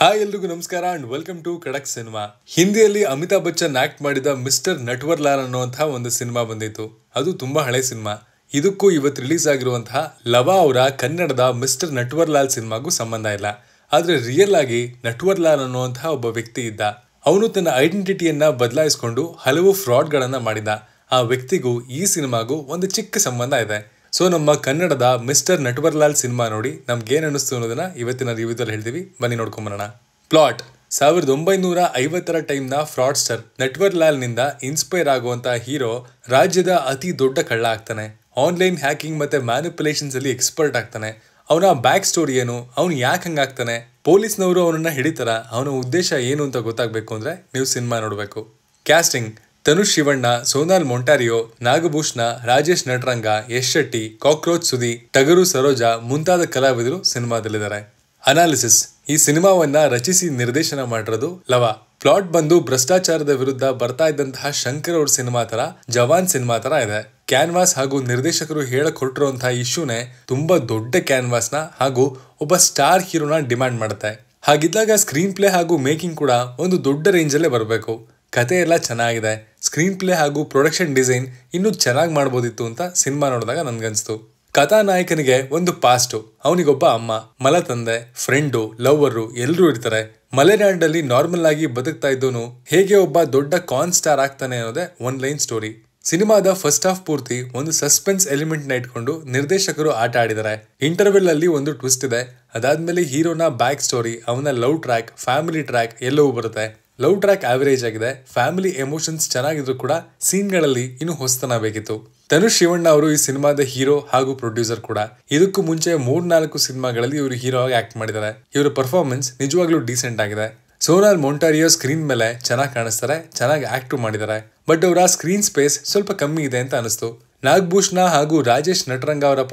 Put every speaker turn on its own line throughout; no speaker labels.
hi ಎಲ್ರಿಗೂ ನಮಸ್ಕಾರ and welcome to Kadak cinema ಹಿಂದಿಯಲ್ಲಿ ಅಮಿತಾಬ್ ಬಚ್ಚನ್ ಆಕ್ಟ್ ಮಾಡಿದ ಮಿಸ್ಟರ್ ಲಾಲ್ ಅನ್ನುವಂತಹ ಒಂದು ಸಿನಿಮಾ ಬಂದಿತ್ತು ಅದು ತುಂಬಾ ಹಳೆ ಸಿನಿಮಾ ಇದಕ್ಕೂ ಇವತ್ತು ರಿಲೀಸ್ ಆಗಿರುವಂತಹ ಲವಾ ಅವರ ಕನ್ನಡದ ಮಿಸ್ಟರ್ ಲಾಲ್ ಸಿನಿಮಾಗೂ ಸಂಬಂಧ ಇಲ್ಲ ಆದರೆ ರಿಯಲ್ ಆಗಿ ನಟ್ವರ್ಲಾಲ್ ಅನ್ನುವಂತಹ ಒಬ್ಬ ವ್ಯಕ್ತಿ ಇದ್ದ ಅವನು ತನ್ನ ಐಡೆಂಟಿಟಿಯನ್ನ ಬದಲಾಯಿಸಿಕೊಂಡು ಹಲವು ಫ್ರಾಡ್ಗಳನ್ನು ಮಾಡಿದ ಆ ವ್ಯಕ್ತಿಗೂ ಈ ಸಿನಿಮಾಗೂ ಒಂದು ಚಿಕ್ಕ ಸಂಬಂಧ ಇದೆ ಸೊ ನಮ್ಮ ಕನ್ನಡದ ಮಿಸ್ಟರ್ ನಟ್ವರ್ಲಾಲ್ ಸಿನಿಮಾ ನೋಡಿ ಏನ್ ಅನ್ನಿಸ್ತು ಅನ್ನೋದನ್ನ ಇವತ್ತಿನ ರಿವ್ಯೂದಲ್ಲಿ ಹೇಳ್ತೀವಿ ಬನ್ನಿ ನೋಡ್ಕೊಂಬರೋಣ ಪ್ಲಾಟ್ ಸಾವಿರದ ಒಂಬೈನೂರ ಐವತ್ತರ ಟೈಮ್ನ ಫ್ರಾಡ್ಸ್ಟರ್ ನಿಂದ ಇನ್ಸ್ಪೈರ್ ಆಗುವಂತಹ ಹೀರೋ ರಾಜ್ಯದ ಅತಿ ದೊಡ್ಡ ಕಳ್ಳ ಆಗ್ತಾನೆ ಆನ್ಲೈನ್ ಹ್ಯಾಕಿಂಗ್ ಮತ್ತೆ ಮ್ಯಾನುಪ್ಯುಲೇಷನ್ಸ್ ಅಲ್ಲಿ ಎಕ್ಸ್ಪರ್ಟ್ ಆಗ್ತಾನೆ ಅವನ ಬ್ಯಾಕ್ ಸ್ಟೋರಿ ಏನು ಅವನು ಯಾಕೆ ಹಂಗಾಗ್ತಾನೆ ಪೊಲೀಸ್ನವರು ಅವನನ್ನ ಹಿಡಿತಾರ ಅವನ ಉದ್ದೇಶ ಏನು ಅಂತ ಗೊತ್ತಾಗಬೇಕು ಅಂದ್ರೆ ನೀವು ಸಿನಿಮಾ ನೋಡಬೇಕು ಕ್ಯಾಸ್ಟಿಂಗ್ ತನುಷ್ ಶಿವಣ್ಣ ಸೋನಾಲ್ ಮೊಂಟಾರಿಯೋ ನಾಗಭೂಷಣ ರಾಜೇಶ್ ನಟರಂಗ ಯಶ್ ಶೆಟ್ಟಿ ಕಾಕ್ರೋಚ್ ಸುದಿ ಟಗರು ಸರೋಜಾ ಮುಂತಾದ ಕಲಾವಿದರು ಸಿನಿಮಾದಲ್ಲಿದ್ದಾರೆ ಅನಾಲಿಸಿಸ್ ಈ ಸಿನಿಮಾವನ್ನ ರಚಿಸಿ ನಿರ್ದೇಶನ ಮಾಡಿರೋದು ಲವ ಪ್ಲಾಟ್ ಬಂದು ಭ್ರಷ್ಟಾಚಾರದ ವಿರುದ್ಧ ಬರ್ತಾ ಇದ್ದಂತಹ ಶಂಕರ್ ಅವ್ರ ಸಿನಿಮಾ ತರ ಜವಾನ್ ಸಿನಿಮಾ ತರ ಇದೆ ಕ್ಯಾನ್ವಾಸ್ ಹಾಗೂ ನಿರ್ದೇಶಕರು ಹೇಳಕ್ ಹೊರಟಿರುವಂತಹ ಇಶ್ಯೂನೇ ತುಂಬಾ ದೊಡ್ಡ ಕ್ಯಾನ್ವಾಸ್ನ ಹಾಗೂ ಒಬ್ಬ ಸ್ಟಾರ್ ಹೀರೋನ ಡಿಮ್ಯಾಂಡ್ ಮಾಡುತ್ತೆ ಹಾಗಿದ್ದಾಗ ಸ್ಕ್ರೀನ್ ಪ್ಲೇ ಹಾಗೂ ಮೇಕಿಂಗ್ ಕೂಡ ಒಂದು ದೊಡ್ಡ ರೇಂಜ್ ಅಲ್ಲೇ ಬರಬೇಕು ಕತೆ ಎಲ್ಲ ಚೆನ್ನಾಗಿದೆ ಸ್ಕ್ರೀನ್ ಪ್ಲೇ ಹಾಗೂ ಪ್ರೊಡಕ್ಷನ್ ಡಿಸೈನ್ ಇನ್ನೂ ಚೆನ್ನಾಗಿ ಮಾಡ್ಬೋದಿತ್ತು ಅಂತ ಸಿನಿಮಾ ನೋಡಿದಾಗ ಕಥಾ ಕಥಾನಾಯಕನಿಗೆ ಒಂದು ಪಾಸ್ಟು ಅವನಿಗೊಬ್ಬ ಅಮ್ಮ ಮಲ ತಂದೆ ಫ್ರೆಂಡು ಲವ್ವರು ಎಲ್ಲರೂ ಇರ್ತಾರೆ ಮಲೆನಾಡಲ್ಲಿ ನಾರ್ಮಲ್ ಆಗಿ ಬದುಕ್ತಾ ಇದ್ದೋನು ಹೇಗೆ ಒಬ್ಬ ದೊಡ್ಡ ಕಾನ್ ಸ್ಟಾರ್ ಆಗ್ತಾನೆ ಅನ್ನೋದೇ ಒನ್ ಲೈನ್ ಸ್ಟೋರಿ ಸಿನಿಮಾದ ಫಸ್ಟ್ ಹಾಫ್ ಪೂರ್ತಿ ಒಂದು ಸಸ್ಪೆನ್ಸ್ ಎಲಿಮೆಂಟ್ನ ಇಟ್ಕೊಂಡು ನಿರ್ದೇಶಕರು ಆಟ ಆಡಿದ್ದಾರೆ ಇಂಟರ್ವೆಲ್ ಅಲ್ಲಿ ಒಂದು ಟ್ವಿಸ್ಟ್ ಇದೆ ಅದಾದ್ಮೇಲೆ ಹೀರೋನ ಬ್ಯಾಕ್ ಸ್ಟೋರಿ ಅವನ ಲವ್ ಟ್ರ್ಯಾಕ್ ಫ್ಯಾಮಿಲಿ ಟ್ರ್ಯಾಕ್ ಎಲ್ಲವೂ ಬರುತ್ತೆ ಲವ್ ಟ್ರ್ಯಾಕ್ ಆವರೇಜ್ ಆಗಿದೆ ಫ್ಯಾಮಿಲಿ ಎಮೋಷನ್ಸ್ ಚೆನ್ನಾಗಿದ್ರು ಕೂಡ ಸೀನ್ಗಳಲ್ಲಿ ಇನ್ನು ಹೊಸತನ ಬೇಕಿತ್ತು ಧನುಷ್ ಶಿವಣ್ಣ ಅವರು ಈ ಸಿನಿಮಾದ ಹೀರೋ ಹಾಗೂ ಪ್ರೊಡ್ಯೂಸರ್ ಕೂಡ ಇದಕ್ಕೂ ಮುಂಚೆ ಮೂರ್ನಾಲ್ಕು ಸಿನಿಮಾಗಳಲ್ಲಿ ಇವರು ಹೀರೋ ಆಗಿ ಆಕ್ಟ್ ಮಾಡಿದ್ದಾರೆ ಇವರ ಪರ್ಫಾರ್ಮೆನ್ಸ್ ನಿಜವಾಗ್ಲೂ ಡೀಸೆಂಟ್ ಆಗಿದೆ ಸೋನಾಲ್ ಮೊಂಟಾರಿಯೋ ಸ್ಕ್ರೀನ್ ಮೇಲೆ ಚೆನ್ನಾಗಿ ಕಾಣಿಸ್ತಾರೆ ಚೆನ್ನಾಗಿ ಆಕ್ಟ್ ಮಾಡಿದ್ದಾರೆ ಬಟ್ ಅವರ ಸ್ಕ್ರೀನ್ ಸ್ಪೇಸ್ ಸ್ವಲ್ಪ ಕಮ್ಮಿ ಇದೆ ಅಂತ ಅನಿಸ್ತು ನಾಗಭೂಷಣ ಹಾಗೂ ರಾಜೇಶ್ ನಟರಂಗ ಅವರ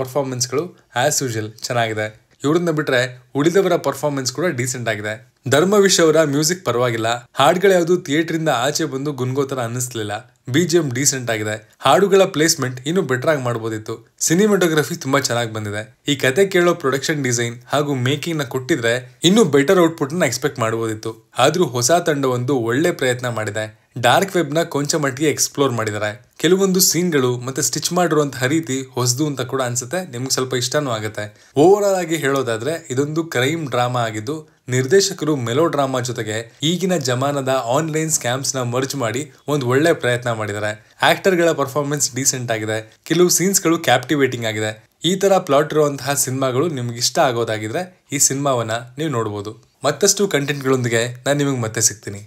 ಗಳು ಆಸ್ ಯೂಶಲ್ ಚೆನ್ನಾಗಿದೆ ಇವ್ರನ್ನ ಬಿಟ್ರೆ ಉಳಿದವರ ಪರ್ಫಾರ್ಮೆನ್ಸ್ ಕೂಡ ಡೀಸೆಂಟ್ ಆಗಿದೆ ಧರ್ಮವಿಶ್ ಅವರ ಮ್ಯೂಸಿಕ್ ಪರವಾಗಿಲ್ಲ ಹಾಡುಗಳ್ಯಾವುದು ಯಾವುದು ಥಿಯೇಟರ್ ಇಂದ ಆಚೆ ಬಂದು ಗುನ್ಗೋತರ ಅನ್ನಿಸ್ಲಿಲ್ಲ ಬಿಜಿಎಂ ಡೀಸೆಂಟ್ ಆಗಿದೆ ಹಾಡುಗಳ ಪ್ಲೇಸ್ಮೆಂಟ್ ಇನ್ನೂ ಬೆಟರ್ ಆಗಿ ಮಾಡಬಹುದಿತ್ತು ಸಿನಿಮಾಟೋಗ್ರಫಿ ತುಂಬಾ ಚೆನ್ನಾಗಿ ಬಂದಿದೆ ಈ ಕತೆ ಕೇಳೋ ಪ್ರೊಡಕ್ಷನ್ ಡಿಸೈನ್ ಹಾಗೂ ಮೇಕಿಂಗ್ ನ ಕೊಟ್ಟಿದ್ರೆ ಇನ್ನೂ ಬೆಟರ್ ಔಟ್ಪುಟ್ ನ ಎಕ್ಸ್ಪೆಕ್ಟ್ ಮಾಡಬಹುದಿತ್ತು ಆದ್ರೂ ಹೊಸ ತಂಡವೊಂದು ಒಳ್ಳೆ ಪ್ರಯತ್ನ ಮಾಡಿದೆ ಡಾರ್ಕ್ ವೆಬ್ನ ಕೊಂಚ ಮಟ್ಟಿಗೆ ಎಕ್ಸ್ಪ್ಲೋರ್ ಮಾಡಿದ್ದಾರೆ ಕೆಲವೊಂದು ಸೀನ್ಗಳು ಮತ್ತೆ ಸ್ಟಿಚ್ ಮಾಡಿರುವಂತಹ ರೀತಿ ಹೊಸದು ಅಂತ ಕೂಡ ಅನ್ಸುತ್ತೆ ನಿಮ್ಗೆ ಸ್ವಲ್ಪ ಇಷ್ಟನೂ ಆಗುತ್ತೆ ಓವರ್ ಆಗಿ ಹೇಳೋದಾದ್ರೆ ಇದೊಂದು ಕ್ರೈಮ್ ಡ್ರಾಮಾ ಆಗಿದ್ದು ನಿರ್ದೇಶಕರು ಮೆಲೋ ಡ್ರಾಮಾ ಜೊತೆಗೆ ಈಗಿನ ಜಮಾನದ ಆನ್ಲೈನ್ ಸ್ಕ್ಯಾಮ್ಸ್ ನ ಮರ್ಜ್ ಮಾಡಿ ಒಂದು ಒಳ್ಳೆ ಪ್ರಯತ್ನ ಮಾಡಿದ್ದಾರೆ ಆಕ್ಟರ್ಗಳ ಪರ್ಫಾರ್ಮೆನ್ಸ್ ಡೀಸೆಂಟ್ ಆಗಿದೆ ಕೆಲವು ಸೀನ್ಸ್ಗಳು ಕ್ಯಾಪ್ಟಿವೇಟಿಂಗ್ ಆಗಿದೆ ಈ ತರ ಪ್ಲಾಟ್ ಇರುವಂತಹ ಸಿನಿಮಾಗಳು ನಿಮ್ಗೆ ಇಷ್ಟ ಆಗೋದಾಗಿದ್ರೆ ಈ ಸಿನಿಮಾವನ್ನ ನೀವು ನೋಡಬಹುದು ಮತ್ತಷ್ಟು ಕಂಟೆಂಟ್ಗಳೊಂದಿಗೆ ನಾನು ನಿಮಗೆ ಮತ್ತೆ ಸಿಗ್ತೀನಿ